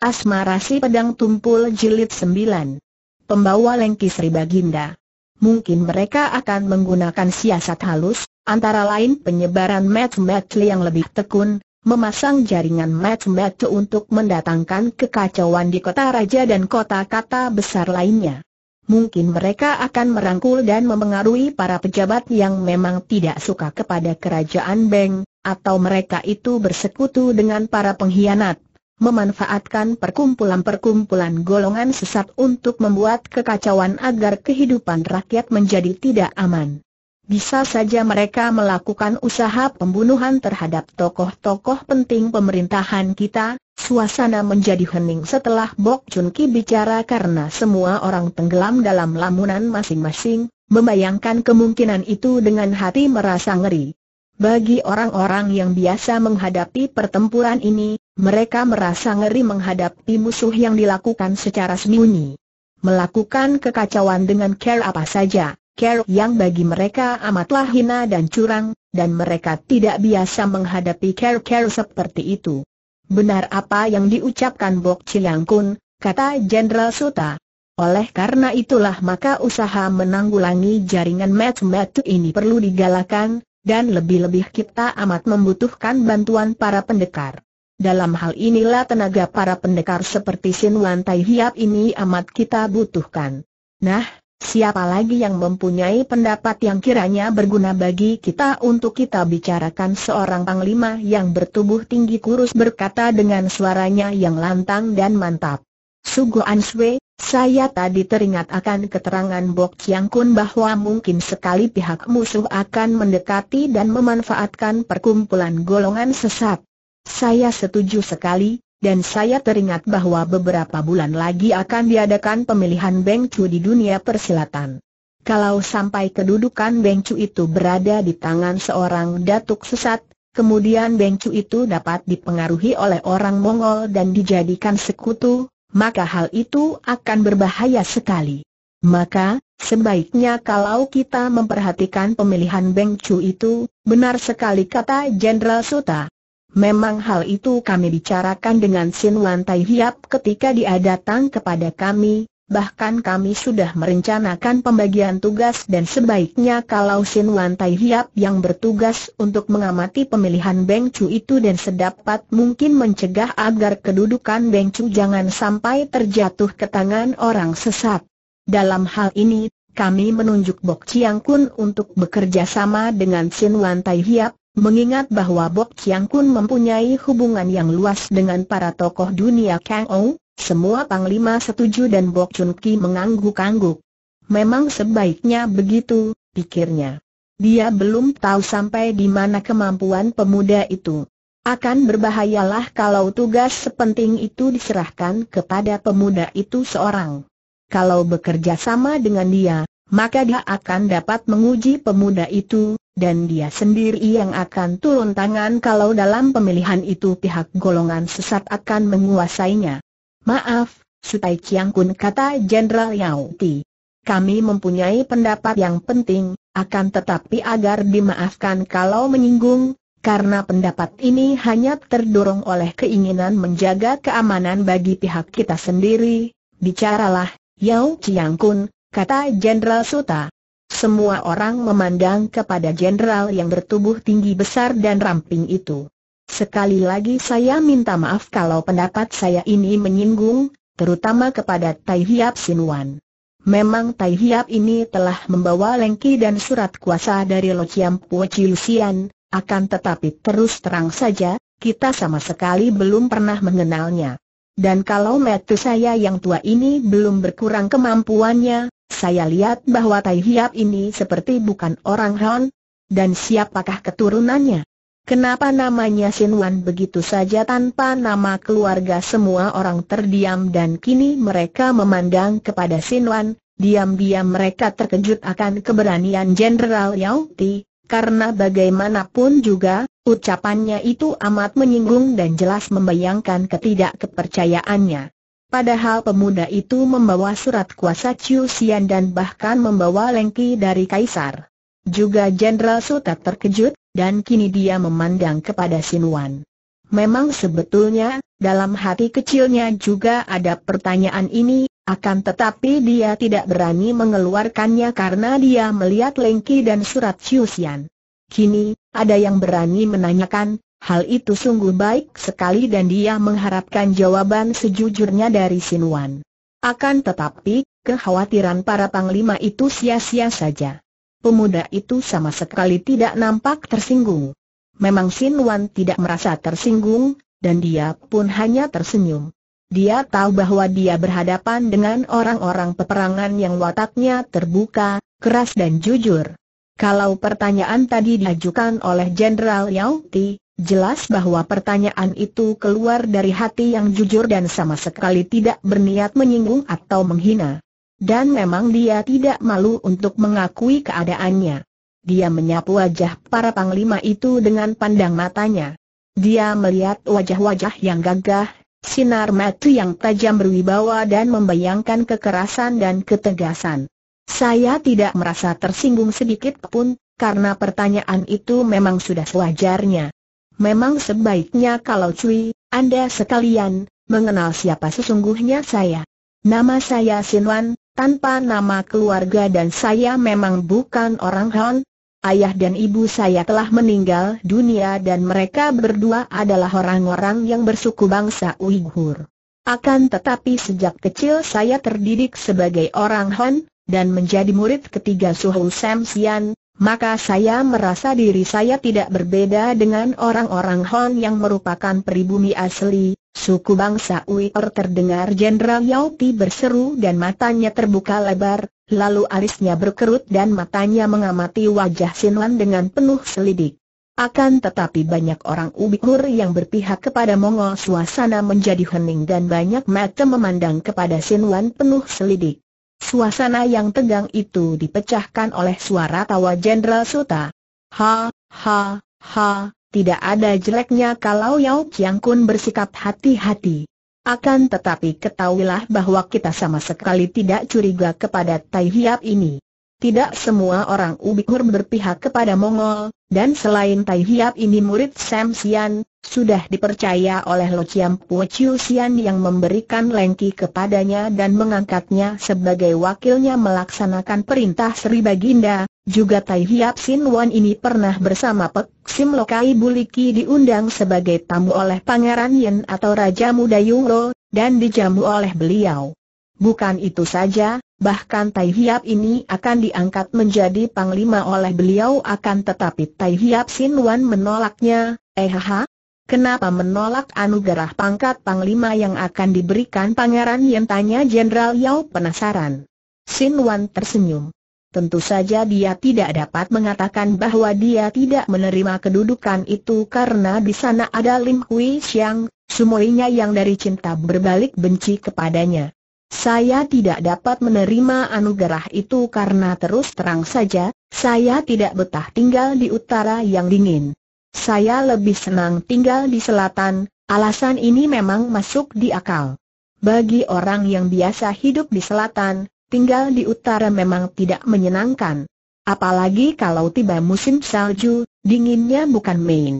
Asmara si pedang tumpul jilid 9. Pembawa lengkis Baginda. Mungkin mereka akan menggunakan siasat halus, antara lain penyebaran match-match yang lebih tekun, memasang jaringan match-match untuk mendatangkan kekacauan di kota raja dan kota-kota besar lainnya. Mungkin mereka akan merangkul dan memengaruhi para pejabat yang memang tidak suka kepada kerajaan Beng, atau mereka itu bersekutu dengan para pengkhianat memanfaatkan perkumpulan-perkumpulan golongan sesat untuk membuat kekacauan agar kehidupan rakyat menjadi tidak aman. Bisa saja mereka melakukan usaha pembunuhan terhadap tokoh-tokoh penting pemerintahan kita, suasana menjadi hening setelah Bok Chun Ki bicara karena semua orang tenggelam dalam lamunan masing-masing, membayangkan kemungkinan itu dengan hati merasa ngeri. Bagi orang-orang yang biasa menghadapi pertempuran ini, mereka merasa ngeri menghadapi musuh yang dilakukan secara sembunyi. Melakukan kekacauan dengan care apa saja, care yang bagi mereka amatlah hina dan curang, dan mereka tidak biasa menghadapi care-care seperti itu. Benar apa yang diucapkan Bok Chiang Kun, kata Jenderal Suta. Oleh karena itulah maka usaha menanggulangi jaringan match-match ini perlu digalakan, dan lebih-lebih kita amat membutuhkan bantuan para pendekar. Dalam hal inilah tenaga para pendekar seperti Wan Tai Hiap ini amat kita butuhkan. Nah, siapa lagi yang mempunyai pendapat yang kiranya berguna bagi kita untuk kita bicarakan seorang panglima yang bertubuh tinggi kurus berkata dengan suaranya yang lantang dan mantap. Sugo Answe, saya tadi teringat akan keterangan Bok Chiang Kun bahwa mungkin sekali pihak musuh akan mendekati dan memanfaatkan perkumpulan golongan sesat. Saya setuju sekali, dan saya teringat bahwa beberapa bulan lagi akan diadakan pemilihan Beng Chu di dunia persilatan. Kalau sampai kedudukan Beng Chu itu berada di tangan seorang datuk sesat, kemudian Beng Chu itu dapat dipengaruhi oleh orang Mongol dan dijadikan sekutu, maka hal itu akan berbahaya sekali. Maka, sebaiknya kalau kita memperhatikan pemilihan Beng Chu itu, benar sekali kata Jenderal Suta. Memang hal itu kami bicarakan dengan Sin Wan Tai Hiap ketika dia datang kepada kami, bahkan kami sudah merencanakan pembagian tugas dan sebaiknya kalau Sin Wan Tai Hiap yang bertugas untuk mengamati pemilihan Beng Chu itu dan sedapat mungkin mencegah agar kedudukan Beng Chu jangan sampai terjatuh ke tangan orang sesat. Dalam hal ini, kami menunjuk Bok Chiang Kun untuk bekerja sama dengan Sin Wan Tai Hiap, mengingat bahwa Bok Chiang Kun mempunyai hubungan yang luas dengan para tokoh dunia Kang Ong. Semua panglima setuju dan Bok Chun Ki mengangguk-angguk. Memang sebaiknya begitu, pikirnya. Dia belum tahu sampai di mana kemampuan pemuda itu. Akan berbahayalah kalau tugas sepenting itu diserahkan kepada pemuda itu seorang. Kalau bekerja sama dengan dia, maka dia akan dapat menguji pemuda itu, dan dia sendiri yang akan turun tangan kalau dalam pemilihan itu pihak golongan sesat akan menguasainya. Maaf, Sutai Chiang Kun kata Jenderal Yao Ti. Kami mempunyai pendapat yang penting, akan tetapi agar dimaafkan kalau menyinggung, karena pendapat ini hanya terdorong oleh keinginan menjaga keamanan bagi pihak kita sendiri. Bicaralah, Yao Chiang Kun, kata Jenderal Suta. Semua orang memandang kepada jenderal yang bertubuh tinggi besar dan ramping itu. Sekali lagi saya minta maaf kalau pendapat saya ini menyinggung, terutama kepada Tai Hiap Sinuan. Memang Tai Hiap ini telah membawa lengki dan surat kuasa dari Lo Chiam Puo Chiusian, akan tetapi terus terang saja, kita sama sekali belum pernah mengenalnya. Dan kalau metu saya yang tua ini belum berkurang kemampuannya, saya lihat bahwa Tai Hiap ini seperti bukan orang Han, dan siapakah keturunannya? Kenapa namanya Sinwan begitu saja tanpa nama keluarga semua orang terdiam dan kini mereka memandang kepada Sinwan, diam-diam mereka terkejut akan keberanian Jenderal Yao Ti, karena bagaimanapun juga, ucapannya itu amat menyinggung dan jelas membayangkan ketidakkepercayaannya. Padahal pemuda itu membawa surat kuasa Chiu Xian dan bahkan membawa lengki dari Kaisar. Juga Jenderal Sutat terkejut, dan kini dia memandang kepada Sinuan. Memang sebetulnya, dalam hati kecilnya juga ada pertanyaan ini, akan tetapi dia tidak berani mengeluarkannya karena dia melihat Lengki dan surat Siusian. Kini, ada yang berani menanyakan, hal itu sungguh baik sekali dan dia mengharapkan jawaban sejujurnya dari Sinuan. Akan tetapi, kekhawatiran para panglima itu sia-sia saja pemuda itu sama sekali tidak nampak tersinggung. Memang Sin Wan tidak merasa tersinggung, dan dia pun hanya tersenyum. Dia tahu bahwa dia berhadapan dengan orang-orang peperangan yang wataknya terbuka, keras dan jujur. Kalau pertanyaan tadi diajukan oleh Jenderal Yao Ti, jelas bahwa pertanyaan itu keluar dari hati yang jujur dan sama sekali tidak berniat menyinggung atau menghina. Dan memang dia tidak malu untuk mengakui keadaannya. Dia menyapu wajah para panglima itu dengan pandang matanya. Dia melihat wajah-wajah yang gagah, sinar mata yang tajam berwibawa dan membayangkan kekerasan dan ketegasan. Saya tidak merasa tersinggung sedikit pun, karena pertanyaan itu memang sudah sewajarnya. Memang sebaiknya kalau cuy, Anda sekalian, mengenal siapa sesungguhnya saya. Nama saya Sinwan, tanpa nama keluarga dan saya memang bukan orang Han. Ayah dan ibu saya telah meninggal dunia dan mereka berdua adalah orang-orang yang bersuku bangsa Uighur. Akan tetapi sejak kecil saya terdidik sebagai orang Han, dan menjadi murid ketiga Suhu Sam Sian, maka saya merasa diri saya tidak berbeda dengan orang-orang Hon yang merupakan pribumi asli, suku bangsa Uyghur terdengar Jenderal Yao Ti berseru dan matanya terbuka lebar, lalu alisnya berkerut dan matanya mengamati wajah Sinwan dengan penuh selidik. Akan tetapi banyak orang Ubikur yang berpihak kepada Mongol suasana menjadi hening dan banyak mata memandang kepada Sinwan penuh selidik. Suasana yang tegang itu dipecahkan oleh suara tawa Jenderal Suta. Ha, ha, ha, tidak ada jeleknya kalau Yao Chiang Kun bersikap hati-hati. Akan tetapi ketahuilah bahwa kita sama sekali tidak curiga kepada Tai Hiap ini. Tidak semua orang Ubikur berpihak kepada Mongol, dan selain Tai Hiap ini murid Sam Sian, sudah dipercaya oleh Lo Chiam Pue Chiu Sian yang memberikan lengki kepadanya dan mengangkatnya sebagai wakilnya melaksanakan perintah Sri Baginda, juga Tai Hiap Sin Wan ini pernah bersama Pek Sim Lokai Buliki diundang sebagai tamu oleh Pangeran Yen atau Raja Muda Yung Lo, dan dijamu oleh beliau. Bukan itu saja, bahkan Tai Hiap ini akan diangkat menjadi panglima oleh beliau akan tetapi Tai Hiap Sin Wan menolaknya, eh ha? Kenapa menolak anugerah pangkat Panglima yang akan diberikan Pangeran Yang tanya Jenderal Yao penasaran. Sin Wan tersenyum. Tentu saja dia tidak dapat mengatakan bahwa dia tidak menerima kedudukan itu karena di sana ada Lim Kui Xiang, semuanya yang dari cinta berbalik benci kepadanya. Saya tidak dapat menerima anugerah itu karena terus terang saja, saya tidak betah tinggal di utara yang dingin. Saya lebih senang tinggal di selatan, alasan ini memang masuk di akal. Bagi orang yang biasa hidup di selatan, tinggal di utara memang tidak menyenangkan. Apalagi kalau tiba musim salju, dinginnya bukan main.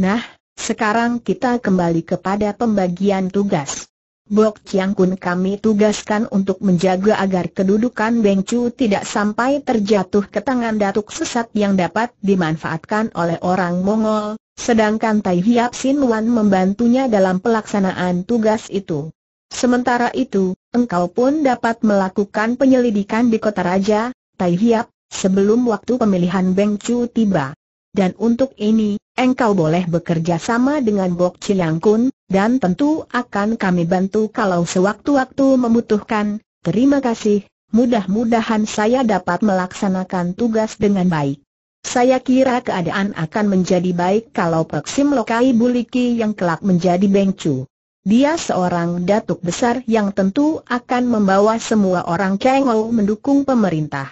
Nah, sekarang kita kembali kepada pembagian tugas. Bok Chiang Kun kami tugaskan untuk menjaga agar kedudukan Beng Chu tidak sampai terjatuh ke tangan datuk sesat yang dapat dimanfaatkan oleh orang Mongol, sedangkan Tai Hiap Sin Wan membantunya dalam pelaksanaan tugas itu. Sementara itu, engkau pun dapat melakukan penyelidikan di kota raja, Tai Hiap, sebelum waktu pemilihan Beng Chu tiba dan untuk ini, engkau boleh bekerja sama dengan Bok Chiang Kun, dan tentu akan kami bantu kalau sewaktu-waktu membutuhkan. Terima kasih, mudah-mudahan saya dapat melaksanakan tugas dengan baik. Saya kira keadaan akan menjadi baik kalau Pek Sim Lokai Buliki yang kelak menjadi Bengcu. Dia seorang datuk besar yang tentu akan membawa semua orang Kang Ou mendukung pemerintah.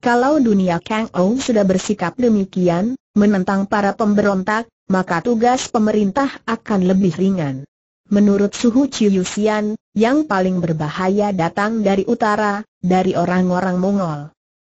Kalau dunia Kang Ou sudah bersikap demikian, menentang para pemberontak, maka tugas pemerintah akan lebih ringan. Menurut Suhu Ciusian, yang paling berbahaya datang dari utara, dari orang-orang Mongol.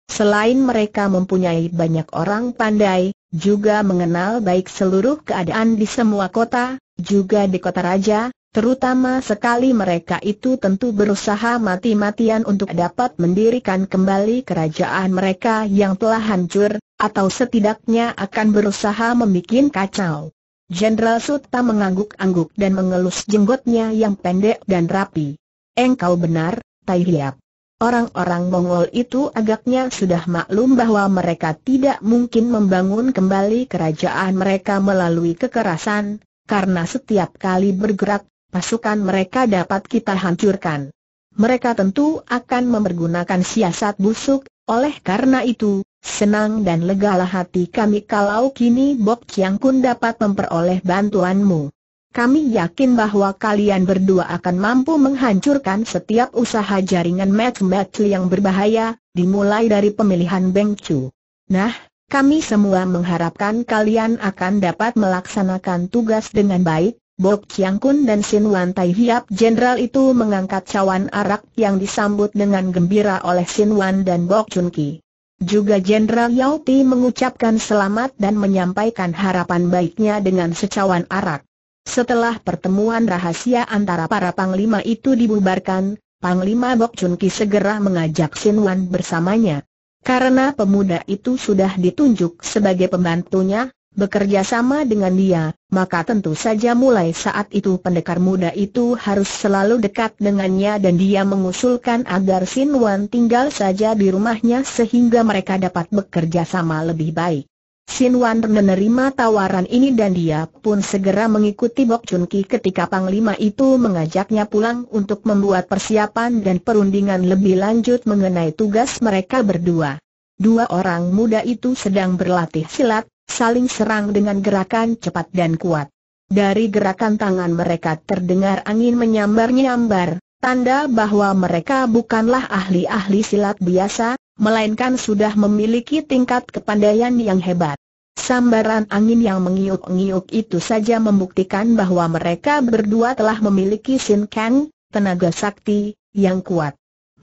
Selain mereka mempunyai banyak orang pandai, juga mengenal baik seluruh keadaan di semua kota, juga di kota raja, Terutama sekali mereka itu tentu berusaha mati-matian untuk dapat mendirikan kembali kerajaan mereka yang telah hancur, atau setidaknya akan berusaha membuat kacau. Jenderal Suta mengangguk-angguk dan mengelus jenggotnya yang pendek dan rapi. Engkau benar, Tai Hiap. Orang-orang Mongol itu agaknya sudah maklum bahwa mereka tidak mungkin membangun kembali kerajaan mereka melalui kekerasan, karena setiap kali bergerak pasukan mereka dapat kita hancurkan. Mereka tentu akan mempergunakan siasat busuk, oleh karena itu, senang dan legalah hati kami kalau kini Bok Chiang Kun dapat memperoleh bantuanmu. Kami yakin bahwa kalian berdua akan mampu menghancurkan setiap usaha jaringan match-match yang berbahaya, dimulai dari pemilihan Beng Chu. Nah, kami semua mengharapkan kalian akan dapat melaksanakan tugas dengan baik, Bok Chiang Kun dan Sin Wan Tai Hiap jenderal itu mengangkat cawan arak yang disambut dengan gembira oleh Sin Wan dan Bok Chun Ki. Juga Jenderal Yao Ti mengucapkan selamat dan menyampaikan harapan baiknya dengan secawan arak. Setelah pertemuan rahasia antara para panglima itu dibubarkan, Panglima Bok Chun Ki segera mengajak Sin Wan bersamanya. Karena pemuda itu sudah ditunjuk sebagai pembantunya, bekerja sama dengan dia, maka tentu saja mulai saat itu pendekar muda itu harus selalu dekat dengannya dan dia mengusulkan agar Sin Wan tinggal saja di rumahnya sehingga mereka dapat bekerja sama lebih baik. Sin Wan menerima tawaran ini dan dia pun segera mengikuti Bok Chun Ki ketika Panglima itu mengajaknya pulang untuk membuat persiapan dan perundingan lebih lanjut mengenai tugas mereka berdua. Dua orang muda itu sedang berlatih silat, saling serang dengan gerakan cepat dan kuat. Dari gerakan tangan mereka terdengar angin menyambar-nyambar, tanda bahwa mereka bukanlah ahli-ahli silat biasa, melainkan sudah memiliki tingkat kepandaian yang hebat. Sambaran angin yang mengiuk-ngiuk itu saja membuktikan bahwa mereka berdua telah memiliki Sin Kang, tenaga sakti, yang kuat.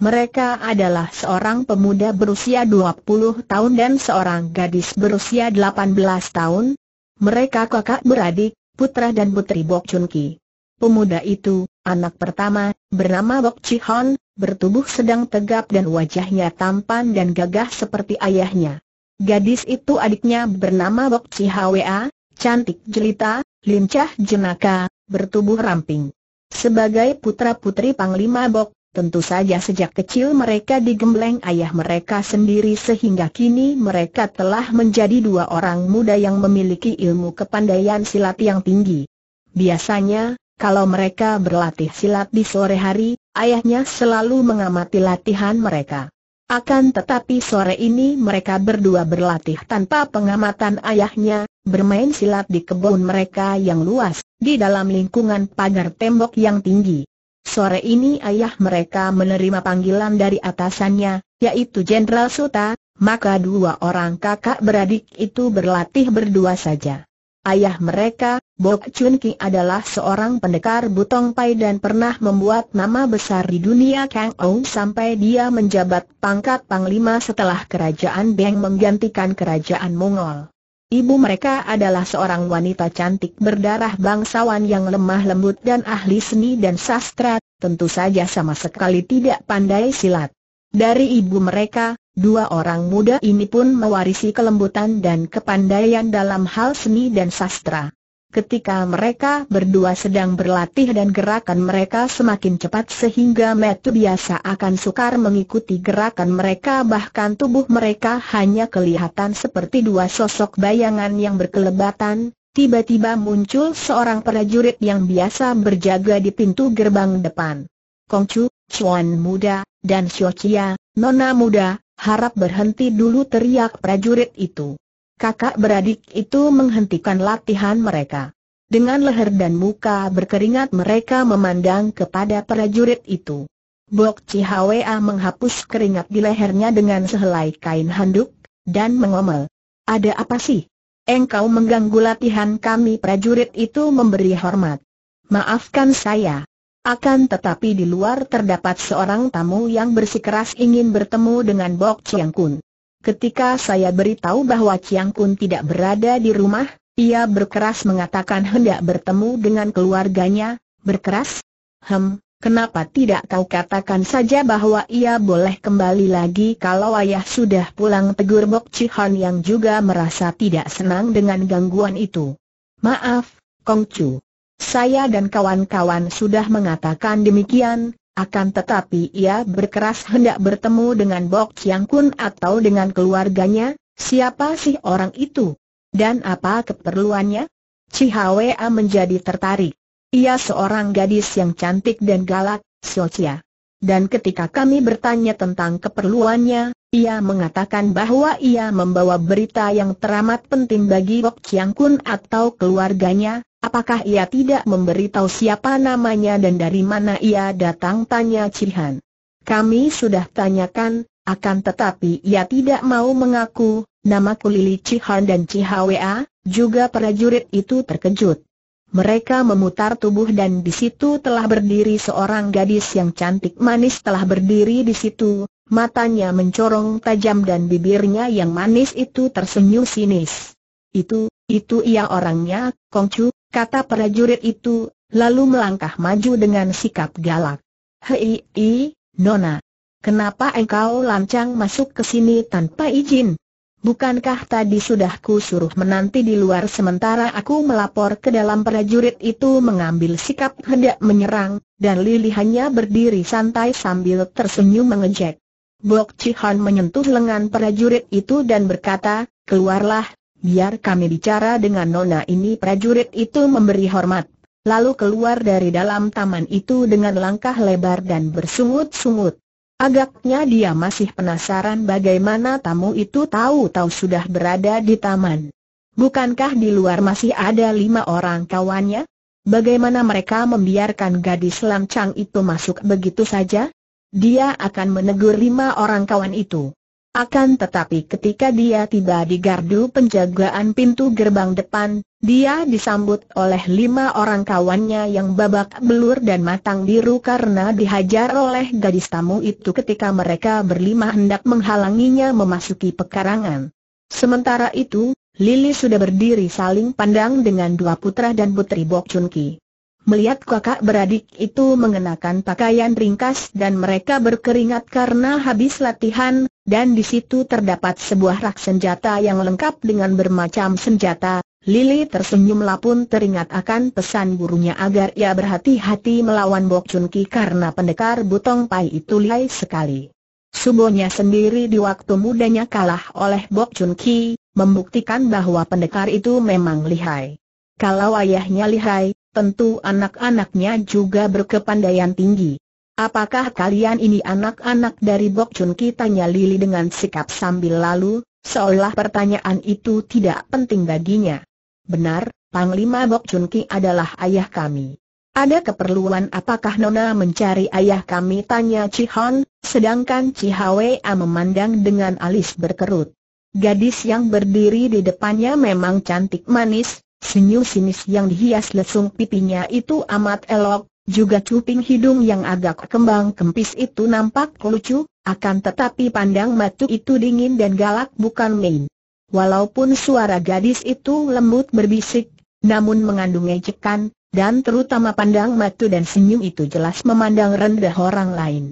Mereka adalah seorang pemuda berusia 20 tahun dan seorang gadis berusia 18 tahun. Mereka kakak beradik, putra dan putri Bok Chun Ki. Pemuda itu, anak pertama, bernama Bok Chi Hon, bertubuh sedang tegap dan wajahnya tampan dan gagah seperti ayahnya. Gadis itu adiknya bernama Bok Chi Hwa, cantik jelita, lincah jenaka, bertubuh ramping. Sebagai putra-putri Panglima Bok, Tentu saja sejak kecil mereka digembleng ayah mereka sendiri sehingga kini mereka telah menjadi dua orang muda yang memiliki ilmu kepandaian silat yang tinggi. Biasanya, kalau mereka berlatih silat di sore hari, ayahnya selalu mengamati latihan mereka. Akan tetapi sore ini mereka berdua berlatih tanpa pengamatan ayahnya, bermain silat di kebun mereka yang luas, di dalam lingkungan pagar tembok yang tinggi. Sore ini ayah mereka menerima panggilan dari atasannya, yaitu Jenderal Suta, maka dua orang kakak beradik itu berlatih berdua saja. Ayah mereka, Bok Chun Ki adalah seorang pendekar butong pai dan pernah membuat nama besar di dunia Kang Ou sampai dia menjabat pangkat panglima setelah kerajaan Beng menggantikan kerajaan Mongol. Ibu mereka adalah seorang wanita cantik berdarah bangsawan yang lemah lembut dan ahli seni dan sastra, tentu saja sama sekali tidak pandai silat. Dari ibu mereka, dua orang muda ini pun mewarisi kelembutan dan kepandaian dalam hal seni dan sastra ketika mereka berdua sedang berlatih dan gerakan mereka semakin cepat sehingga metu biasa akan sukar mengikuti gerakan mereka bahkan tubuh mereka hanya kelihatan seperti dua sosok bayangan yang berkelebatan, tiba-tiba muncul seorang prajurit yang biasa berjaga di pintu gerbang depan. Kongcu, Chuan muda, dan Chia, nona muda, harap berhenti dulu teriak prajurit itu kakak beradik itu menghentikan latihan mereka. Dengan leher dan muka berkeringat mereka memandang kepada prajurit itu. Bok Chihwa menghapus keringat di lehernya dengan sehelai kain handuk, dan mengomel. Ada apa sih? Engkau mengganggu latihan kami prajurit itu memberi hormat. Maafkan saya. Akan tetapi di luar terdapat seorang tamu yang bersikeras ingin bertemu dengan Bok Chiang Kun. Ketika saya beritahu bahwa Chiang Kun tidak berada di rumah, ia berkeras mengatakan hendak bertemu dengan keluarganya, berkeras? Hem, kenapa tidak kau katakan saja bahwa ia boleh kembali lagi kalau ayah sudah pulang tegur Bok Chihan yang juga merasa tidak senang dengan gangguan itu. Maaf, Kong Chu, Saya dan kawan-kawan sudah mengatakan demikian, akan tetapi ia berkeras hendak bertemu dengan Bok Chiang Kun atau dengan keluarganya, siapa sih orang itu? Dan apa keperluannya? Cihwa menjadi tertarik. Ia seorang gadis yang cantik dan galak, Xiaochia. Dan ketika kami bertanya tentang keperluannya, ia mengatakan bahwa ia membawa berita yang teramat penting bagi Wok Chiang Kun atau keluarganya, apakah ia tidak memberitahu siapa namanya dan dari mana ia datang tanya Cihan. Kami sudah tanyakan, akan tetapi ia tidak mau mengaku, namaku Lili Cihan dan Cihwa, juga prajurit itu terkejut. Mereka memutar tubuh dan di situ telah berdiri seorang gadis yang cantik manis telah berdiri di situ, matanya mencorong tajam dan bibirnya yang manis itu tersenyum sinis. Itu, itu ia orangnya, Kongcu, kata prajurit itu, lalu melangkah maju dengan sikap galak. Hei, i, Nona, kenapa engkau lancang masuk ke sini tanpa izin? Bukankah tadi sudah ku suruh menanti di luar sementara aku melapor ke dalam prajurit itu mengambil sikap hendak menyerang, dan Lili hanya berdiri santai sambil tersenyum mengejek. Bok Cihan menyentuh lengan prajurit itu dan berkata, keluarlah, biar kami bicara dengan nona ini prajurit itu memberi hormat. Lalu keluar dari dalam taman itu dengan langkah lebar dan bersungut-sungut. Agaknya dia masih penasaran bagaimana tamu itu tahu-tahu sudah berada di taman. Bukankah di luar masih ada lima orang kawannya? Bagaimana mereka membiarkan gadis lancang itu masuk begitu saja? dia akan menegur lima orang kawan itu. Akan tetapi ketika dia tiba di gardu penjagaan pintu gerbang depan, dia disambut oleh lima orang kawannya yang babak belur dan matang biru karena dihajar oleh gadis tamu itu ketika mereka berlima hendak menghalanginya memasuki pekarangan. Sementara itu, Lili sudah berdiri saling pandang dengan dua putra dan putri Bok Chun Ki. Melihat kakak beradik itu mengenakan pakaian ringkas dan mereka berkeringat karena habis latihan, dan di situ terdapat sebuah rak senjata yang lengkap dengan bermacam senjata, Lili tersenyum, lapun teringat akan pesan gurunya agar ia berhati-hati melawan Bok Chun Ki karena pendekar Butong Pai itu lihai sekali. Subonya sendiri di waktu mudanya kalah oleh Bok Chun Ki, membuktikan bahwa pendekar itu memang lihai. Kalau ayahnya lihai, tentu anak-anaknya juga berkepandaian tinggi. Apakah kalian ini anak-anak dari Bok Chun Tanya Lili dengan sikap sambil lalu, seolah pertanyaan itu tidak penting baginya. Benar, Panglima Bok Chun Ki adalah ayah kami. Ada keperluan apakah Nona mencari ayah kami tanya Cihon, sedangkan Cihawea memandang dengan alis berkerut. Gadis yang berdiri di depannya memang cantik manis, Senyum sinis yang dihias lesung pipinya itu amat elok, juga cuping hidung yang agak kembang kempis itu nampak lucu, akan tetapi pandang matu itu dingin dan galak bukan main. Walaupun suara gadis itu lembut berbisik, namun mengandung ejekan, dan terutama pandang matu dan senyum itu jelas memandang rendah orang lain.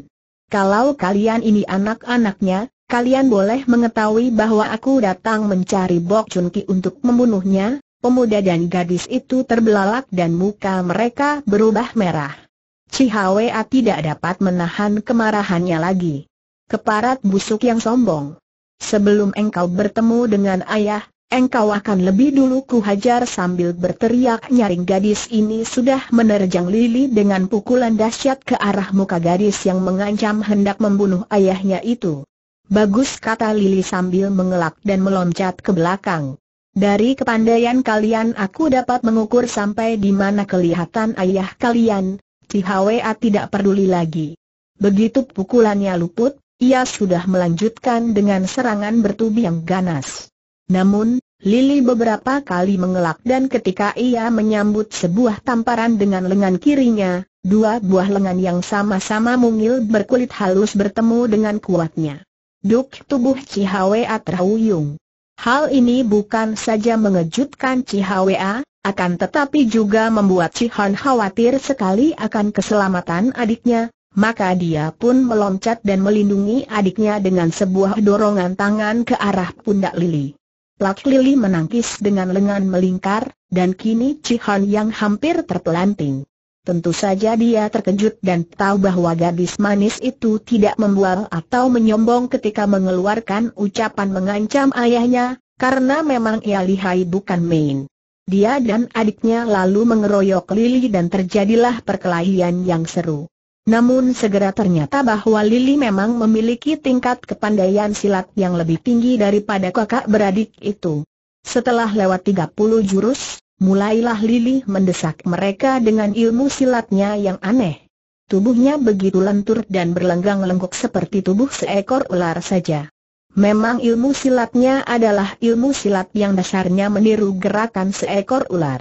Kalau kalian ini anak-anaknya, kalian boleh mengetahui bahwa aku datang mencari Bok Chun Ki untuk membunuhnya, pemuda dan gadis itu terbelalak dan muka mereka berubah merah. Cihawea tidak dapat menahan kemarahannya lagi. Keparat busuk yang sombong. Sebelum engkau bertemu dengan ayah, engkau akan lebih dulu kuhajar sambil berteriak nyaring gadis ini sudah menerjang Lily dengan pukulan dahsyat ke arah muka gadis yang mengancam hendak membunuh ayahnya itu. Bagus kata Lily sambil mengelak dan meloncat ke belakang. Dari kepandaian kalian aku dapat mengukur sampai di mana kelihatan ayah kalian, Tihwa tidak peduli lagi. Begitu pukulannya luput, ia sudah melanjutkan dengan serangan bertubi yang ganas. Namun, Lili beberapa kali mengelak dan ketika ia menyambut sebuah tamparan dengan lengan kirinya, dua buah lengan yang sama-sama mungil berkulit halus bertemu dengan kuatnya. Duk tubuh Cihwe terhuyung. Hal ini bukan saja mengejutkan Cihwa, akan tetapi juga membuat Cihon khawatir sekali akan keselamatan adiknya, maka dia pun meloncat dan melindungi adiknya dengan sebuah dorongan tangan ke arah pundak Lili. Plak Lili menangkis dengan lengan melingkar, dan kini Cihon yang hampir terpelanting. Tentu saja dia terkejut dan tahu bahwa gadis manis itu tidak membual atau menyombong ketika mengeluarkan ucapan mengancam ayahnya, karena memang ia lihai bukan main. Dia dan adiknya lalu mengeroyok Lili dan terjadilah perkelahian yang seru. Namun segera ternyata bahwa Lili memang memiliki tingkat kepandaian silat yang lebih tinggi daripada kakak beradik itu. Setelah lewat 30 jurus, Mulailah Lili mendesak mereka dengan ilmu silatnya yang aneh. Tubuhnya begitu lentur dan berlenggang-lenggok seperti tubuh seekor ular saja. Memang ilmu silatnya adalah ilmu silat yang dasarnya meniru gerakan seekor ular.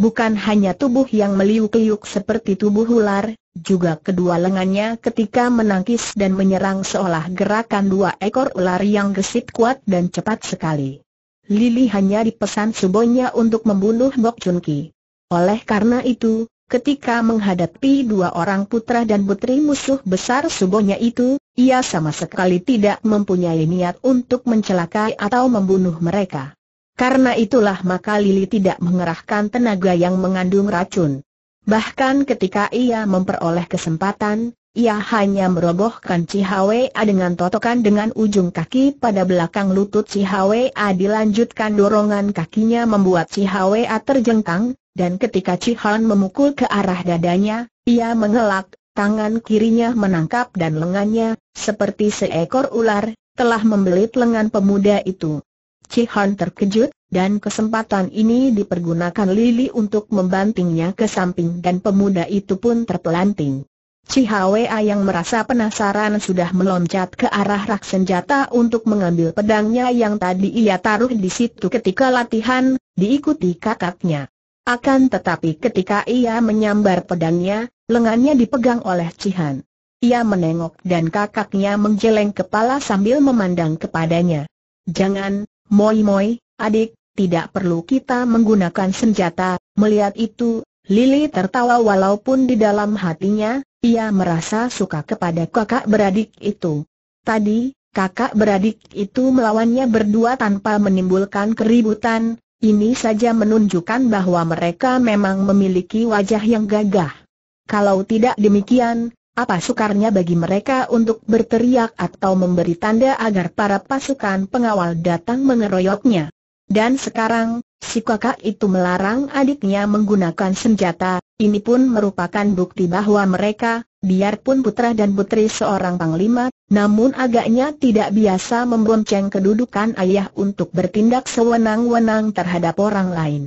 Bukan hanya tubuh yang meliuk-liuk seperti tubuh ular, juga kedua lengannya ketika menangkis dan menyerang seolah gerakan dua ekor ular yang gesit kuat dan cepat sekali. Lili hanya dipesan subonya untuk membunuh Bok Chun Ki. Oleh karena itu, ketika menghadapi dua orang putra dan putri musuh besar subonya itu, ia sama sekali tidak mempunyai niat untuk mencelakai atau membunuh mereka. Karena itulah maka Lili tidak mengerahkan tenaga yang mengandung racun. Bahkan ketika ia memperoleh kesempatan, ia hanya merobohkan Cihwea dengan totokan dengan ujung kaki pada belakang lutut Cihwea dilanjutkan dorongan kakinya membuat Cihwea terjengkang, dan ketika Cihan memukul ke arah dadanya, ia mengelak, tangan kirinya menangkap dan lengannya, seperti seekor ular, telah membelit lengan pemuda itu. Cihan terkejut, dan kesempatan ini dipergunakan Lili untuk membantingnya ke samping dan pemuda itu pun terpelanting. Cihawea yang merasa penasaran sudah meloncat ke arah rak senjata untuk mengambil pedangnya yang tadi ia taruh di situ ketika latihan, diikuti kakaknya. Akan tetapi ketika ia menyambar pedangnya, lengannya dipegang oleh Cihan. Ia menengok dan kakaknya menjeleng kepala sambil memandang kepadanya. Jangan, Moi Moi, adik, tidak perlu kita menggunakan senjata, melihat itu, Lily tertawa walaupun di dalam hatinya, ia merasa suka kepada kakak beradik itu. Tadi, kakak beradik itu melawannya berdua tanpa menimbulkan keributan, ini saja menunjukkan bahwa mereka memang memiliki wajah yang gagah. Kalau tidak demikian, apa sukarnya bagi mereka untuk berteriak atau memberi tanda agar para pasukan pengawal datang mengeroyoknya. Dan sekarang, si kakak itu melarang adiknya menggunakan senjata, ini pun merupakan bukti bahwa mereka, biarpun putra dan putri seorang panglima, namun agaknya tidak biasa membonceng kedudukan ayah untuk bertindak sewenang-wenang terhadap orang lain.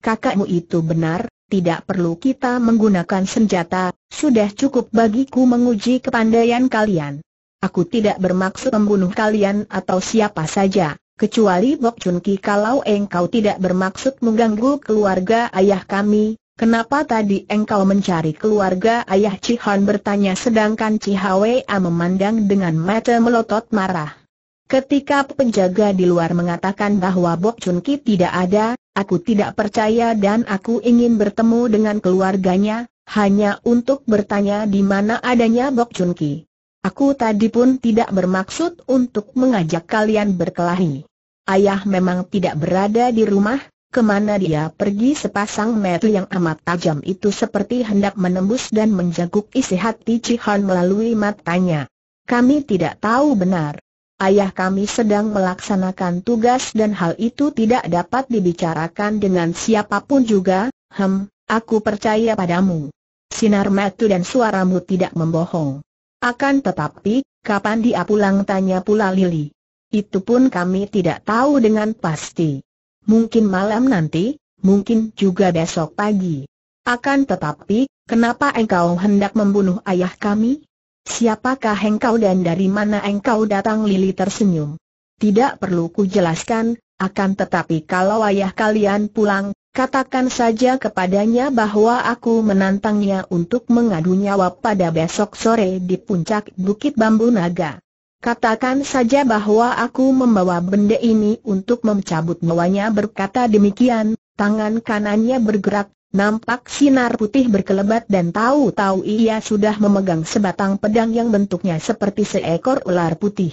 Kakakmu itu benar, tidak perlu kita menggunakan senjata, sudah cukup bagiku menguji kepandaian kalian. Aku tidak bermaksud membunuh kalian atau siapa saja. Kecuali Bok Chun Ki kalau engkau tidak bermaksud mengganggu keluarga ayah kami, Kenapa tadi engkau mencari keluarga ayah Cihon? bertanya sedangkan Cihawea memandang dengan mata melotot marah. Ketika penjaga di luar mengatakan bahwa Bok Chun Ki tidak ada, aku tidak percaya dan aku ingin bertemu dengan keluarganya, hanya untuk bertanya di mana adanya Bok Chun Ki. Aku tadi pun tidak bermaksud untuk mengajak kalian berkelahi. Ayah memang tidak berada di rumah, Kemana dia pergi sepasang mata yang amat tajam itu seperti hendak menembus dan menjaguk isi hati Cihan melalui matanya. Kami tidak tahu benar. Ayah kami sedang melaksanakan tugas dan hal itu tidak dapat dibicarakan dengan siapapun juga, hem, aku percaya padamu. Sinar matu dan suaramu tidak membohong. Akan tetapi, kapan dia pulang tanya pula Lili. Itu pun kami tidak tahu dengan pasti mungkin malam nanti, mungkin juga besok pagi. Akan tetapi, kenapa engkau hendak membunuh ayah kami? Siapakah engkau dan dari mana engkau datang Lili tersenyum. Tidak perlu ku jelaskan, akan tetapi kalau ayah kalian pulang, katakan saja kepadanya bahwa aku menantangnya untuk mengadu nyawa pada besok sore di puncak Bukit Bambu Naga. Katakan saja bahwa aku membawa benda ini untuk mencabut nyawanya berkata demikian, tangan kanannya bergerak, nampak sinar putih berkelebat dan tahu-tahu ia sudah memegang sebatang pedang yang bentuknya seperti seekor ular putih.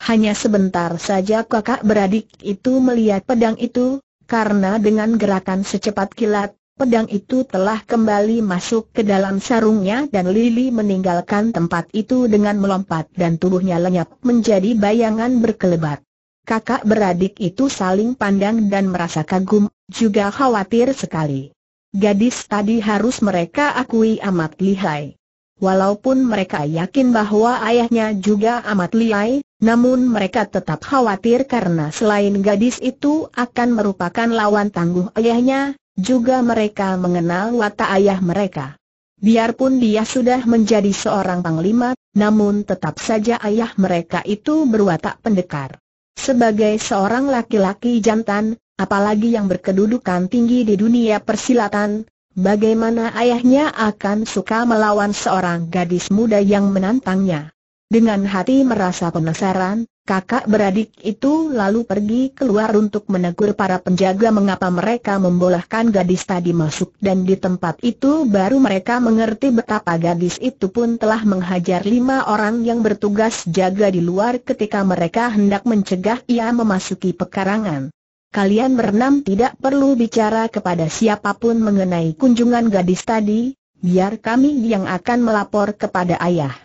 Hanya sebentar saja kakak beradik itu melihat pedang itu, karena dengan gerakan secepat kilat, Pedang itu telah kembali masuk ke dalam sarungnya dan Lily meninggalkan tempat itu dengan melompat dan tubuhnya lenyap menjadi bayangan berkelebat. Kakak beradik itu saling pandang dan merasa kagum, juga khawatir sekali. Gadis tadi harus mereka akui amat lihai. Walaupun mereka yakin bahwa ayahnya juga amat lihai, namun mereka tetap khawatir karena selain gadis itu akan merupakan lawan tangguh ayahnya, juga mereka mengenal watak ayah mereka. Biarpun dia sudah menjadi seorang panglima, namun tetap saja ayah mereka itu berwatak pendekar. Sebagai seorang laki-laki jantan, apalagi yang berkedudukan tinggi di dunia persilatan, bagaimana ayahnya akan suka melawan seorang gadis muda yang menantangnya. Dengan hati merasa penasaran, Kakak beradik itu lalu pergi keluar untuk menegur para penjaga mengapa mereka membolehkan gadis tadi masuk dan di tempat itu baru mereka mengerti betapa gadis itu pun telah menghajar lima orang yang bertugas jaga di luar ketika mereka hendak mencegah ia memasuki pekarangan. Kalian berenam tidak perlu bicara kepada siapapun mengenai kunjungan gadis tadi, biar kami yang akan melapor kepada ayah.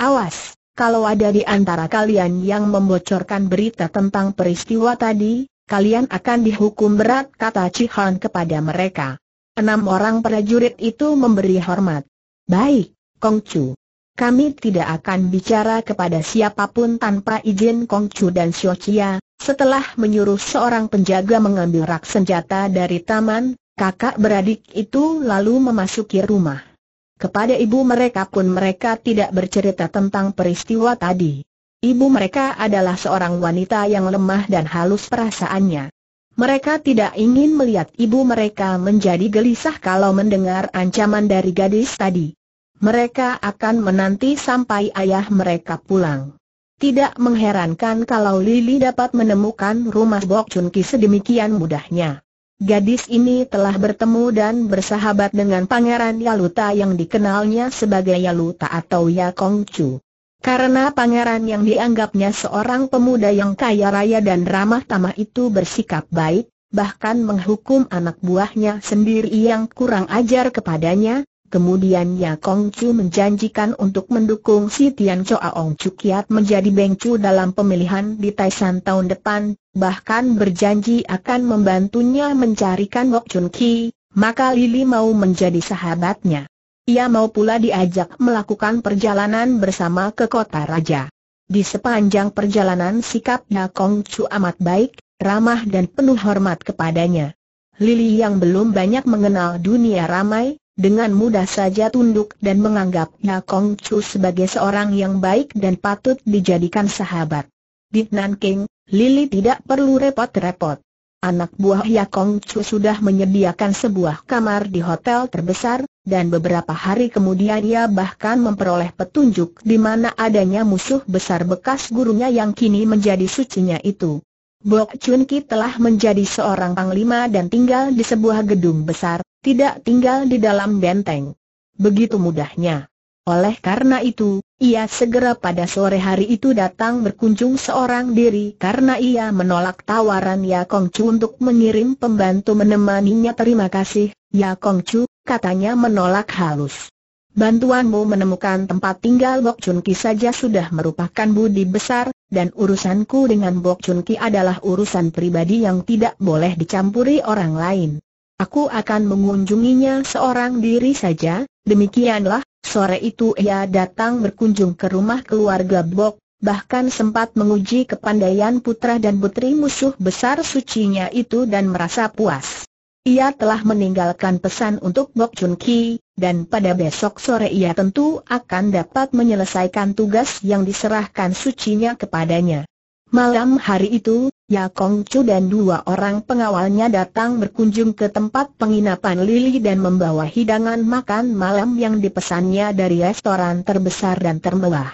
Awas! Kalau ada di antara kalian yang membocorkan berita tentang peristiwa tadi, kalian akan dihukum berat kata Cihan kepada mereka. Enam orang prajurit itu memberi hormat. Baik, Kongcu. Kami tidak akan bicara kepada siapapun tanpa izin Kongcu dan Xiochia. Setelah menyuruh seorang penjaga mengambil rak senjata dari taman, kakak beradik itu lalu memasuki rumah. Kepada ibu mereka pun mereka tidak bercerita tentang peristiwa tadi. Ibu mereka adalah seorang wanita yang lemah dan halus perasaannya. Mereka tidak ingin melihat ibu mereka menjadi gelisah kalau mendengar ancaman dari gadis tadi. Mereka akan menanti sampai ayah mereka pulang. Tidak mengherankan kalau Lili dapat menemukan rumah Bok Chun Ki sedemikian mudahnya. Gadis ini telah bertemu dan bersahabat dengan Pangeran Yaluta yang dikenalnya sebagai Yaluta atau Yakongchu. Karena pangeran yang dianggapnya seorang pemuda yang kaya raya dan ramah tamah itu bersikap baik, bahkan menghukum anak buahnya sendiri yang kurang ajar kepadanya, Kemudian Ya Kong Chu menjanjikan untuk mendukung si Tian Choa Ong Chu Kiat menjadi Beng Chu dalam pemilihan di Taishan tahun depan, bahkan berjanji akan membantunya mencarikan Wok Chun Ki, maka Lili mau menjadi sahabatnya. Ia mau pula diajak melakukan perjalanan bersama ke kota raja. Di sepanjang perjalanan sikap Ya Kong Chu amat baik, ramah dan penuh hormat kepadanya. Lili yang belum banyak mengenal dunia ramai, dengan mudah saja tunduk dan menganggapnya Kong Chu sebagai seorang yang baik dan patut dijadikan sahabat. Di Nanking, Lili tidak perlu repot-repot. Anak buah Ya Kong Chu sudah menyediakan sebuah kamar di hotel terbesar, dan beberapa hari kemudian ia bahkan memperoleh petunjuk di mana adanya musuh besar bekas gurunya yang kini menjadi sucinya itu. Bok Chun Ki telah menjadi seorang panglima dan tinggal di sebuah gedung besar, tidak tinggal di dalam benteng. Begitu mudahnya. Oleh karena itu, ia segera pada sore hari itu datang berkunjung seorang diri karena ia menolak tawaran Ya Kong Chu untuk mengirim pembantu menemaninya terima kasih, Ya Kong Chu katanya menolak halus. Bantuanmu menemukan tempat tinggal Bok Chun Ki saja sudah merupakan budi besar, dan urusanku dengan Bok Chun Ki adalah urusan pribadi yang tidak boleh dicampuri orang lain. Aku akan mengunjunginya seorang diri saja, demikianlah, sore itu ia datang berkunjung ke rumah keluarga Bok, bahkan sempat menguji kepandaian putra dan putri musuh besar sucinya itu dan merasa puas. Ia telah meninggalkan pesan untuk Bok Chun Ki, dan pada besok sore ia tentu akan dapat menyelesaikan tugas yang diserahkan sucinya kepadanya. Malam hari itu, Ya Kong Chu dan dua orang pengawalnya datang berkunjung ke tempat penginapan Lily dan membawa hidangan makan malam yang dipesannya dari restoran terbesar dan termewah.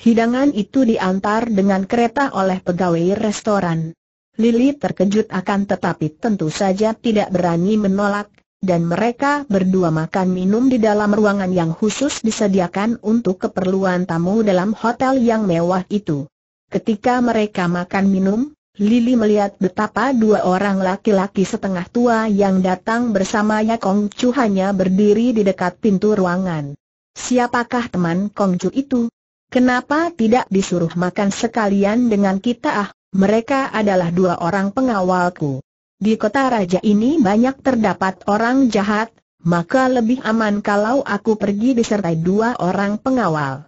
Hidangan itu diantar dengan kereta oleh pegawai restoran. Lily terkejut akan tetapi tentu saja tidak berani menolak, dan mereka berdua makan minum di dalam ruangan yang khusus disediakan untuk keperluan tamu dalam hotel yang mewah itu. Ketika mereka makan minum, Lili melihat betapa dua orang laki-laki setengah tua yang datang bersamanya Kong Chu hanya berdiri di dekat pintu ruangan. Siapakah teman Kong Chu itu? Kenapa tidak disuruh makan sekalian dengan kita ah? Mereka adalah dua orang pengawalku. Di kota raja ini banyak terdapat orang jahat, maka lebih aman kalau aku pergi disertai dua orang pengawal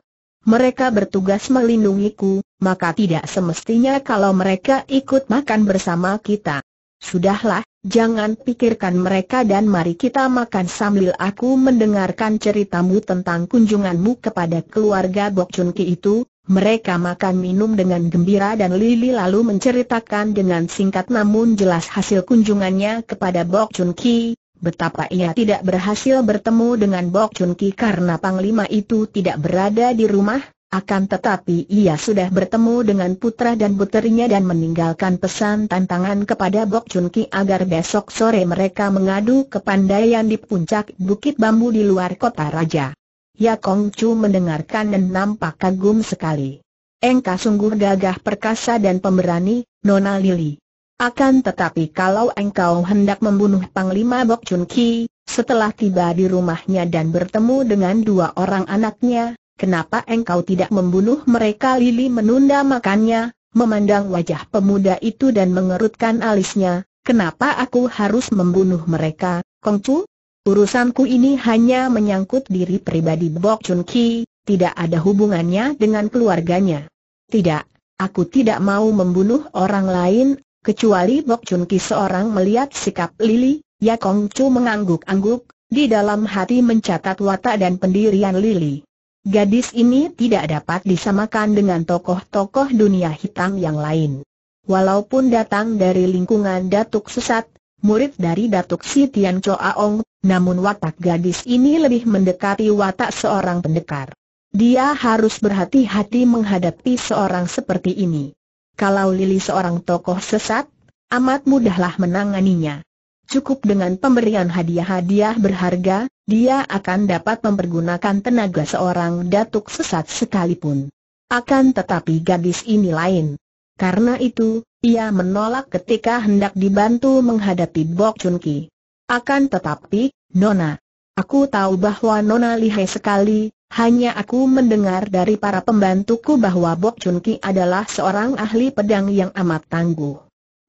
mereka bertugas melindungiku, maka tidak semestinya kalau mereka ikut makan bersama kita. Sudahlah, jangan pikirkan mereka dan mari kita makan sambil aku mendengarkan ceritamu tentang kunjunganmu kepada keluarga Bok Chun Ki itu. Mereka makan minum dengan gembira dan Lili lalu menceritakan dengan singkat namun jelas hasil kunjungannya kepada Bok Chun Ki, Betapa ia tidak berhasil bertemu dengan Bok Chun Ki karena Panglima itu tidak berada di rumah, akan tetapi ia sudah bertemu dengan putra dan puterinya dan meninggalkan pesan tantangan kepada Bok Chun Ki agar besok sore mereka mengadu kepandaian di puncak Bukit Bambu di luar kota raja. Ya Kong Chu mendengarkan dan nampak kagum sekali. Engkau sungguh gagah perkasa dan pemberani, Nona Lili. Akan tetapi kalau engkau hendak membunuh Panglima Bok Chun Ki, setelah tiba di rumahnya dan bertemu dengan dua orang anaknya, kenapa engkau tidak membunuh mereka Lili menunda makannya, memandang wajah pemuda itu dan mengerutkan alisnya, kenapa aku harus membunuh mereka, Kong Chu? Urusanku ini hanya menyangkut diri pribadi Bok Chun Ki, tidak ada hubungannya dengan keluarganya. Tidak, aku tidak mau membunuh orang lain, Kecuali Bok Chun Ki seorang melihat sikap Lili, Ya Kong Chu mengangguk-angguk, di dalam hati mencatat watak dan pendirian Lili. Gadis ini tidak dapat disamakan dengan tokoh-tokoh dunia hitam yang lain. Walaupun datang dari lingkungan datuk sesat, murid dari datuk si Tian Cho Aong, namun watak gadis ini lebih mendekati watak seorang pendekar. Dia harus berhati-hati menghadapi seorang seperti ini. Kalau Lili seorang tokoh sesat, amat mudahlah menanganinya. Cukup dengan pemberian hadiah-hadiah berharga, dia akan dapat mempergunakan tenaga seorang datuk sesat sekalipun. Akan tetapi gadis ini lain. Karena itu, ia menolak ketika hendak dibantu menghadapi Bok Chun Ki. Akan tetapi, Nona, aku tahu bahwa Nona lihai sekali, hanya aku mendengar dari para pembantuku bahwa Bok Chun Ki adalah seorang ahli pedang yang amat tangguh.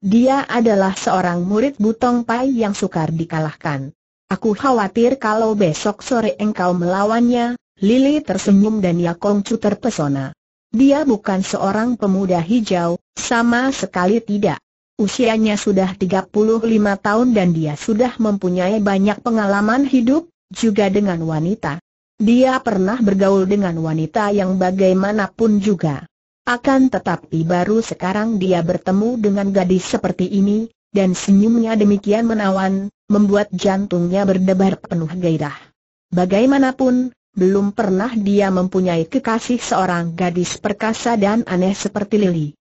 Dia adalah seorang murid Butong Pai yang sukar dikalahkan. Aku khawatir kalau besok sore engkau melawannya, Lili tersenyum dan Yakong Chu terpesona. Dia bukan seorang pemuda hijau, sama sekali tidak. Usianya sudah 35 tahun dan dia sudah mempunyai banyak pengalaman hidup, juga dengan wanita. Dia pernah bergaul dengan wanita yang bagaimanapun juga. Akan tetapi baru sekarang dia bertemu dengan gadis seperti ini, dan senyumnya demikian menawan, membuat jantungnya berdebar penuh gairah. Bagaimanapun, belum pernah dia mempunyai kekasih seorang gadis perkasa dan aneh seperti Lily.